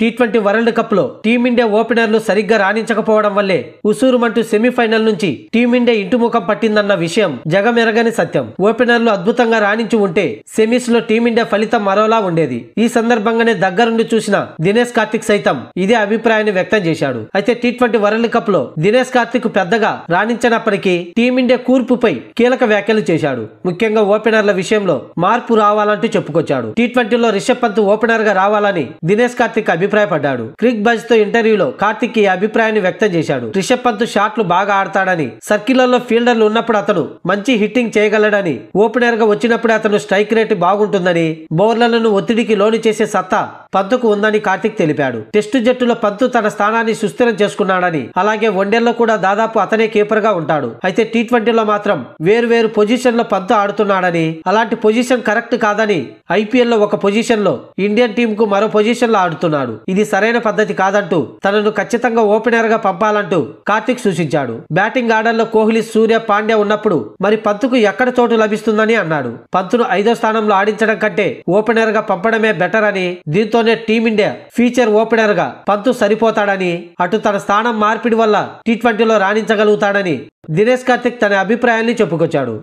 tea twenty world కప్లో team India ఓపెనర్లు సరిగ్గా రాణించకపోవడం వల్లే ఉసూరుమంటూ సెమీఫైనల్ నుంచి టీమిండియా ఇంటిముఖం పట్టిందన్న విషయం జగమెరగని సత్యం ఓపెనర్లు అద్భుతంగా రాణించి ఉంటే సెమీస్ లో టీమిండియా ఫలితం మరోలా ఉండేది ఈ సందర్భంగానే దగ్గరుండి చూసిన దినేష్ కార్తిక్ సైతం ఇదే అభిప్రాయాన్ని వ్యక్తం చేశాడు అయితే టీ ట్వంటీ వరల్డ్ కప్ లో దినేష్ కార్తిక్ పెద్దగా రాణించినప్పటికీ టీమిండియా కూర్పుపై కీలక వ్యాఖ్యలు చేశాడు ముఖ్యంగా ఓపెనర్ల విషయంలో మార్పు రావాలంటూ చెప్పుకొచ్చాడు టీ ట్వంటీలో రిషబ్ పంత్ ఓపెనర్ గా రావాలని దినేష్ కార్తిక్ అభిప్రాయం అభిప్రాయపడ్డాడు క్రిక్ బజ్ తో ఇంటర్వ్యూలో కార్తిక్ ఈ అభిప్రాయాన్ని వ్యక్తం చేశాడు రిషబ్ పంత్ షాట్లు బాగా ఆడతాడని సర్కిల్లో ఫీల్డర్లు ఉన్నప్పుడు అతను మంచి హిట్టింగ్ చేయగలడని ఓపెనర్ గా వచ్చినప్పుడు అతను స్ట్రైక్ రేటు బాగుంటుందని బౌలర్లను ఒత్తిడికి లోను చేసే సత్తా పంతుకు ఉందని కార్తిక్ తెలిపాడు టెస్టు జట్టులో పంతు తన స్థానాన్ని సుస్థిరం చేసుకున్నాడని అలాగే వన్డేల్లో కూడా దాదాపు అతనే కీపర్గా ఉంటాడు అయితే టీ ట్వంటీలో మాత్రం వేరు పొజిషన్ పొజిషన్లో పంతు ఆడుతున్నాడని అలాంటి పొజిషన్ కరెక్ట్ కాదని ఐపీఎల్లో ఒక పొజిషన్లో ఇండియన్ టీంకు మరో పొజిషన్లో ఆడుతున్నాడు ఇది సరైన పద్ధతి కాదంటూ తనను ఖచ్చితంగా ఓపెనర్ గా పంపాలంటూ కార్తిక్ సూచించాడు బ్యాటింగ్ ఆర్డర్లో కోహ్లీ సూర్య పాండ్య ఉన్నప్పుడు మరి పంతుకు ఎక్కడ చోటు లభిస్తుందని అన్నాడు పంతును ఐదో స్థానంలో ఆడించడం కంటే ఓపెనర్ గా పంపడమే బెటర్ అని దీంతో అతనితోనే టీమిండియా ఫీచర్ గా పంతు సరిపోతాడని అటు తన స్థానం మార్పిడి వల్ల టీ ట్వంటీలో రాణించగలుగుతాడని దినేష్ కార్తిక్ తన అభిప్రాయాన్ని చెప్పుకొచ్చాడు